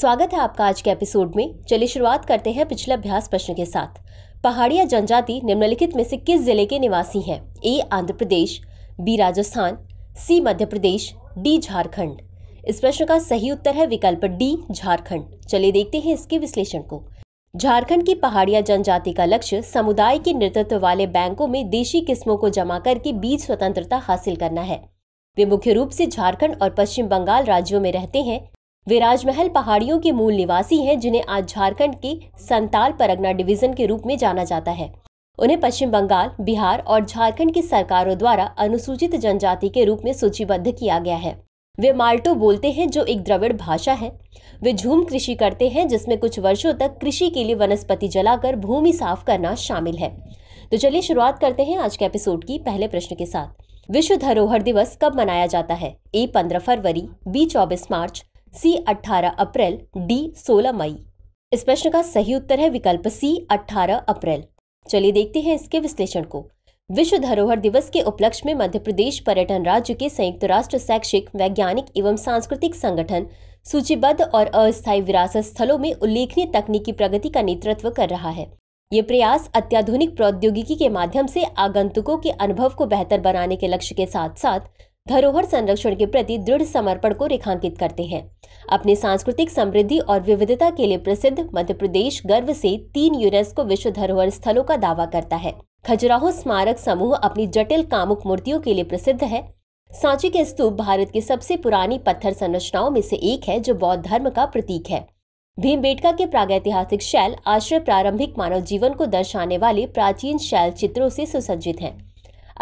स्वागत है आपका आज के एपिसोड में चलिए शुरुआत करते हैं पिछले अभ्यास प्रश्न के साथ पहाड़िया जनजाति निम्नलिखित में से किस जिले के निवासी हैं A Andhra Pradesh B Rajasthan C Madhya Pradesh D Jharkhand इस प्रश्न का सही उत्तर है विकल्प डी झारखंड चलिए देखते हैं इसके विश्लेषण को झारखंड की पहाड़िया जनजाति का लक्ष्य समुदाय के नेतृत्व वाले बैंकों में देशी किस्मों को जमा करके बीज स्वतंत्रता हासिल करना है वे मुख्य रूप से झारखंड और पश्चिम बंगाल राज्यों में रहते हैं वे राजमहल पहाड़ियों के मूल निवासी हैं जिन्हें आज झारखंड की संताल परगना डिवीजन के रूप में जाना जाता है उन्हें पश्चिम बंगाल बिहार और झारखंड की सरकारों द्वारा अनुसूचित जनजाति के रूप में सूचीबद्ध किया गया है वे माल्टो बोलते हैं जो एक द्रविड़ भाषा है वे झूम कृषि करते हैं जिसमें कुछ वर्षों तक कृषि के लिए वनस्पति जलाकर भूमि साफ करना शामिल है तो चलिए शुरुआत करते हैं आज के एपिसोड की पहले प्रश्न के साथ विश्व धरोहर दिवस कब मनाया जाता है ए पंद्रह फरवरी बी चौबीस मार्च सी 18 अप्रैल डी 16 मई इस प्रश्न का सही उत्तर है विकल्प सी 18 अप्रैल चलिए देखते हैं इसके विश्लेषण को विश्व धरोहर दिवस के उपलक्ष्य में मध्य प्रदेश पर्यटन राज्य के संयुक्त राष्ट्र शैक्षिक वैज्ञानिक एवं सांस्कृतिक संगठन सूचीबद्ध और अस्थायी विरासत स्थलों में उल्लेखनीय तकनीकी प्रगति का नेतृत्व कर रहा है ये प्रयास अत्याधुनिक प्रौद्योगिकी के माध्यम से आगंतुकों के अनुभव को बेहतर बनाने के लक्ष्य के साथ साथ धरोहर संरक्षण के प्रति दृढ़ समर्पण को रेखांकित करते हैं अपने सांस्कृतिक समृद्धि और विविधता के लिए प्रसिद्ध मध्य प्रदेश गर्व से तीन यूनेस्को विश्व धरोहर स्थलों का दावा करता है खजुराहो स्मारक समूह अपनी जटिल कामुक मूर्तियों के लिए प्रसिद्ध है सांची के स्तूप भारत की सबसे पुरानी पत्थर संरचनाओं में से एक है जो बौद्ध धर्म का प्रतीक है भीमबेटका के प्रागैतिहासिक शैल आश्रय प्रारंभिक मानव जीवन को दर्शाने वाले प्राचीन शैल चित्रों से सुसज्जित हैं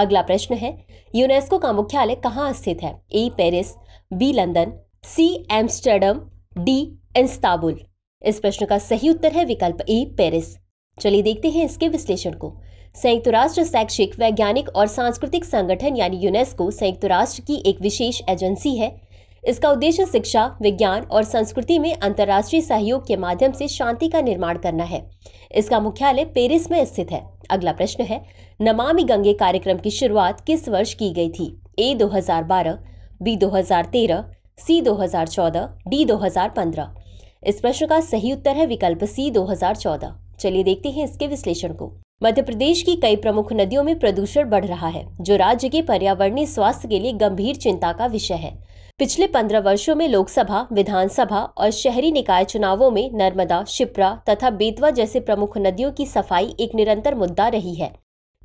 अगला प्रश्न है यूनेस्को का मुख्यालय कहाँ स्थित है A Paris B London C Amsterdam D Istanbul इस प्रश्न का सही उत्तर है विकल्प ए पेरिस चलिए देखते हैं इसके विश्लेषण को संयुक्त राष्ट्र शैक्षिक वैज्ञानिक और सांस्कृतिक संगठन यानी यूनेस्को संयुक्त राष्ट्र की एक विशेष एजेंसी है इसका उद्देश्य शिक्षा विज्ञान और संस्कृति में अंतर्राष्ट्रीय सहयोग के माध्यम से शांति का निर्माण करना है इसका मुख्यालय पेरिस में स्थित है अगला प्रश्न है नमामि गंगे कार्यक्रम की शुरुआत किस वर्ष की गई थी ए 2012, बी 2013, सी 2014, डी 2015। इस प्रश्न का सही उत्तर है विकल्प सी 2014। चलिए देखते हैं इसके विश्लेषण को मध्य प्रदेश की कई प्रमुख नदियों में प्रदूषण बढ़ रहा है जो राज्य के पर्यावरणीय स्वास्थ्य के लिए गंभीर चिंता का विषय है पिछले पंद्रह वर्षों में लोकसभा विधानसभा और शहरी निकाय चुनावों में नर्मदा शिप्रा तथा बेतवा जैसे प्रमुख नदियों की सफाई एक निरंतर मुद्दा रही है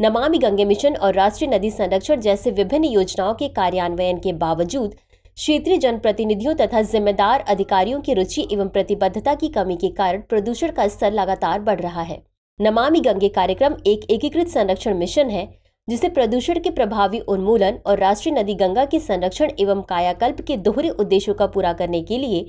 नमामि गंगे मिशन और राष्ट्रीय नदी संरक्षण जैसे विभिन्न योजनाओं के कार्यान्वयन के बावजूद क्षेत्रीय जनप्रतिनिधियों तथा जिम्मेदार अधिकारियों की रुचि एवं प्रतिबद्धता की कमी के कारण प्रदूषण का स्तर लगातार बढ़ रहा है नमामि गंगे कार्यक्रम एक एकीकृत संरक्षण मिशन है जिसे प्रदूषण के प्रभावी उन्मूलन और राष्ट्रीय नदी गंगा के संरक्षण एवं कायाकल्प के दोहरे उद्देश्यों का पूरा करने के लिए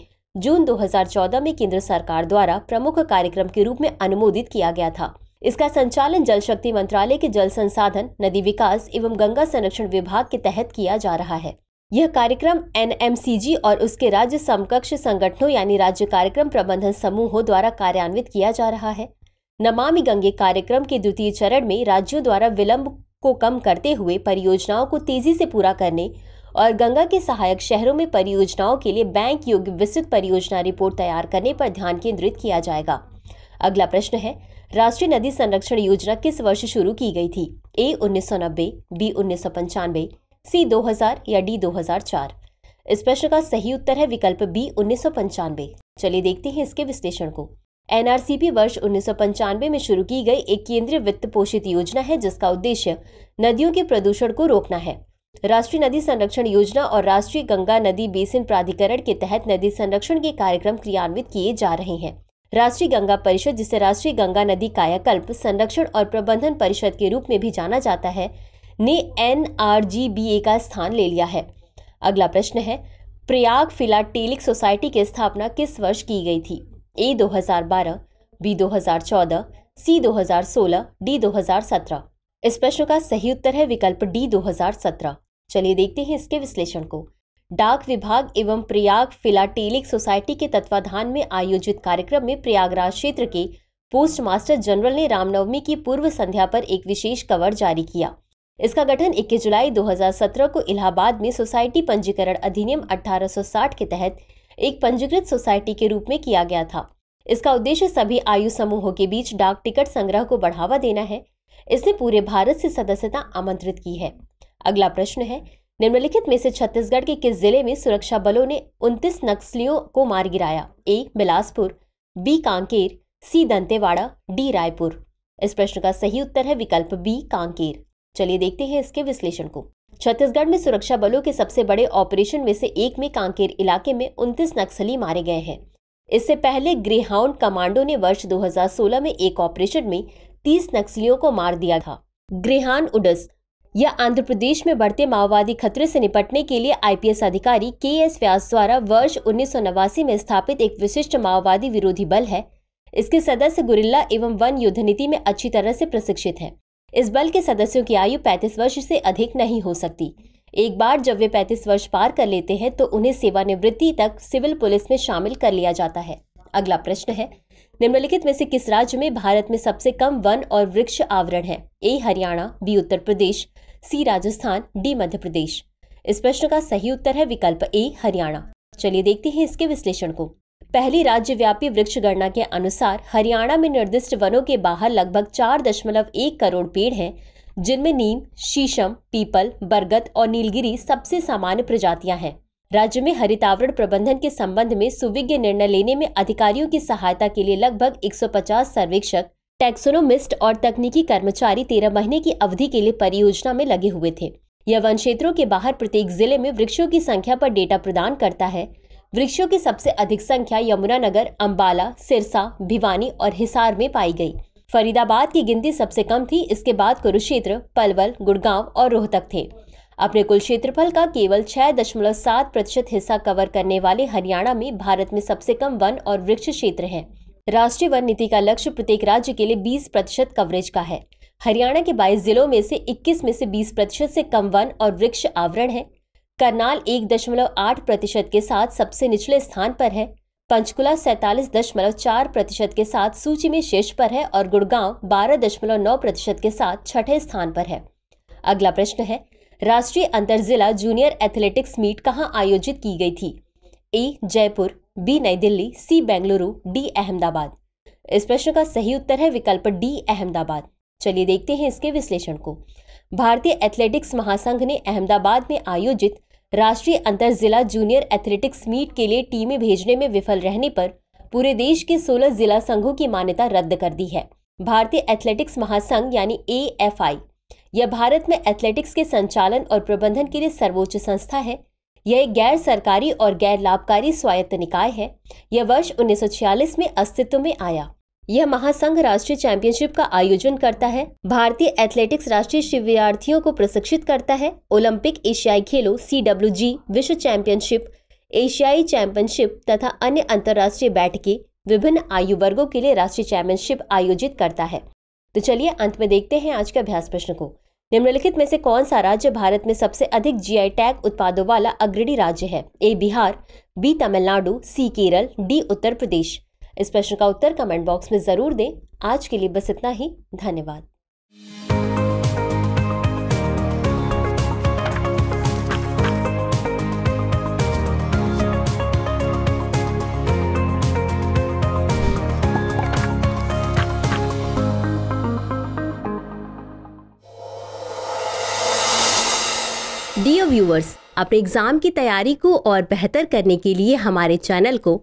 जून 2014 में केंद्र सरकार द्वारा प्रमुख कार्यक्रम के रूप में अनुमोदित किया गया था इसका संचालन जल शक्ति मंत्रालय के जल संसाधन नदी विकास एवं गंगा संरक्षण विभाग के तहत किया जा रहा है यह कार्यक्रम एन और उसके राज्य समकक्ष संगठनों यानी राज्य कार्यक्रम प्रबंधन समूहों द्वारा कार्यान्वित किया जा रहा है नमामि गंगे कार्यक्रम के द्वितीय चरण में राज्यों द्वारा विलंब को कम करते हुए परियोजनाओं को तेजी से पूरा करने और गंगा के सहायक शहरों में परियोजनाओं के लिए बैंक योग्य विस्तृत परियोजना रिपोर्ट तैयार करने पर ध्यान केंद्रित किया जाएगा अगला प्रश्न है राष्ट्रीय नदी संरक्षण योजना किस वर्ष शुरू की गई थी ए उन्नीस बी उन्नीस सी 2000 या डी 2004 इस प्रश्न का सही उत्तर है विकल्प बी उन्नीस चलिए देखते हैं इसके विश्लेषण को एनआरसीपी वर्ष उन्नीस में शुरू की गई एक केंद्रीय वित्त पोषित योजना है जिसका उद्देश्य नदियों के प्रदूषण को रोकना है राष्ट्रीय नदी संरक्षण योजना और राष्ट्रीय गंगा नदी बेसिन प्राधिकरण के तहत नदी संरक्षण के कार्यक्रम क्रियान्वित किए जा रहे हैं राष्ट्रीय गंगा परिषद जिसे राष्ट्रीय गंगा नदी कायाकल्प संरक्षण और प्रबंधन परिषद के रूप में भी जाना जाता है ने एन का स्थान ले लिया है अगला प्रश्न है प्रयाग फिलाटेलिक सोसाइटी की स्थापना किस वर्ष की गई थी ए 2012, बी 2014, सी 2016, डी 2017। इस प्रश्न का सही उत्तर है विकल्प डी 2017। चलिए देखते हैं इसके विश्लेषण को डाक विभाग एवं प्रयाग फिलाटेलिक सोसाइटी के तत्वाधान में आयोजित कार्यक्रम में प्रयागराज क्षेत्र के पोस्ट मास्टर जनरल ने रामनवमी की पूर्व संध्या पर एक विशेष कवर जारी किया इसका गठन 21 जुलाई 2017 को इलाहाबाद में सोसाइटी पंजीकरण अधिनियम 1860 के तहत एक पंजीकृत सोसाइटी के रूप में किया गया था इसका उद्देश्य सभी आयु समूहों के बीच डाक टिकट संग्रह को बढ़ावा देना है इसने पूरे भारत से सदस्यता आमंत्रित की है अगला प्रश्न है निम्नलिखित में से छत्तीसगढ़ के किस जिले में सुरक्षा बलों ने उनतीस नक्सलियों को मार गिराया A Bilaspur B Kanker C Dantewada D Raipur इस प्रश्न का सही उत्तर है विकल्प बी कांकेर चलिए देखते हैं इसके विश्लेषण को छत्तीसगढ़ में सुरक्षा बलों के सबसे बड़े ऑपरेशन में से एक में कांकेर इलाके में उनतीस नक्सली मारे गए हैं इससे पहले ग्रेहाउंड कमांडो ने वर्ष 2016 में एक ऑपरेशन में 30 नक्सलियों को मार दिया था ग्रेहान उडस यह आंध्र प्रदेश में बढ़ते माओवादी खतरे से निपटने के लिए आईपीएस अधिकारी के एस व्यास द्वारा वर्ष उन्नीस में स्थापित एक विशिष्ट माओवादी विरोधी बल है इसके सदस्य गुरिल्ला एवं वन युद्ध नीति में अच्छी तरह से प्रशिक्षित है इस बल के सदस्यों की आयु 35 वर्ष से अधिक नहीं हो सकती एक बार जब वे 35 वर्ष पार कर लेते हैं तो उन्हें सेवानिवृत्ति तक सिविल पुलिस में शामिल कर लिया जाता है अगला प्रश्न है निम्नलिखित में से किस राज्य में भारत में सबसे कम वन और वृक्ष आवरण है A Haryana B Uttar Pradesh C Rajasthan D Madhya Pradesh इस प्रश्न का सही उत्तर है विकल्प ए हरियाणा चलिए देखते हैं इसके विश्लेषण को पहली राज्यव्यापी वृक्ष गणना के अनुसार हरियाणा में निर्दिष्ट वनों के बाहर लगभग चार दशमलव एक करोड़ पेड़ हैं जिनमें नीम शीशम पीपल बरगद और नीलगिरी सबसे सामान्य प्रजातियां हैं राज्य में हरितावरण प्रबंधन के संबंध में सुविज्ञ निर्णय लेने में अधिकारियों की सहायता के लिए लगभग 150 सर्वेक्षक टैक्सोनोमिस्ट और तकनीकी कर्मचारी तेरह महीने की अवधि के लिए परियोजना में लगे हुए थे यह वन क्षेत्रों के बाहर प्रत्येक जिले में वृक्षों की संख्या पर डेटा प्रदान करता है वृक्षों की सबसे अधिक संख्या यमुनानगर अम्बाला सिरसा भिवानी और हिसार में पाई गई फरीदाबाद की गिनती सबसे कम थी इसके बाद कुरुक्षेत्र पलवल गुड़गांव और रोहतक थे अपने कुल क्षेत्रफल का केवल छह दशमलव सात प्रतिशत हिस्सा कवर करने वाले हरियाणा में भारत में सबसे कम वन और वृक्ष क्षेत्र है राष्ट्रीय वन नीति का लक्ष्य प्रत्येक राज्य के लिए 20 प्रतिशत कवरेज का है हरियाणा के 22 जिलों में से 21 में से 20 प्रतिशत से कम वन और वृक्ष आवरण है करनाल एक दशमलव आठ प्रतिशत के साथ सबसे निचले स्थान पर है पंचकुला सैतालीस दशमलव चार प्रतिशत के साथ सूची में शीर्ष पर है और गुड़गांव बारह दशमलव नौ प्रतिशत के साथ छठे स्थान पर है अगला प्रश्न है राष्ट्रीय अंतर जिला जूनियर एथलेटिक्स मीट कहाँ आयोजित की गई थी ए Jaipur B New Delhi C Bengaluru D Ahmedabad इस प्रश्न का सही उत्तर है विकल्प डी अहमदाबाद चलिए देखते हैं इसके विश्लेषण को भारतीय एथलेटिक्स महासंघ ने अहमदाबाद में आयोजित राष्ट्रीय अंतर जिला जूनियर एथलेटिक्स मीट के लिए टीमें भेजने में विफल रहने पर पूरे देश के 16 जिला संघों की मान्यता रद्द कर दी है भारतीय एथलेटिक्स महासंघ यानी ए यह भारत में एथलेटिक्स के संचालन और प्रबंधन के लिए सर्वोच्च संस्था है यह एक गैर सरकारी और गैर लाभकारी स्वायत्त निकाय है यह वर्ष उन्नीस में अस्तित्व में आया यह महासंघ राष्ट्रीय चैंपियनशिप का आयोजन करता है भारतीय एथलेटिक्स राष्ट्रीय शिविरार्थियों को प्रशिक्षित करता है ओलंपिक एशियाई खेलों सी डब्ल्यू जी विश्व चैंपियनशिप एशियाई चैंपियनशिप तथा अन्य अंतर्राष्ट्रीय बैठकें विभिन्न आयु वर्गों के लिए राष्ट्रीय चैंपियनशिप आयोजित करता है तो चलिए अंत में देखते हैं आज के अभ्यास प्रश्न को निम्नलिखित में से कौन सा राज्य भारत में सबसे अधिक जीआई टैग उत्पादों वाला अग्रणी राज्य है A Bihar B Tamil Nadu C Kerala D Uttar Pradesh इस प्रश्न का उत्तर कमेंट बॉक्स में ज़रूर दें आज के लिए बस इतना ही धन्यवाद डियर व्यूअर्स अपने एग्जाम की तैयारी को और बेहतर करने के लिए हमारे चैनल को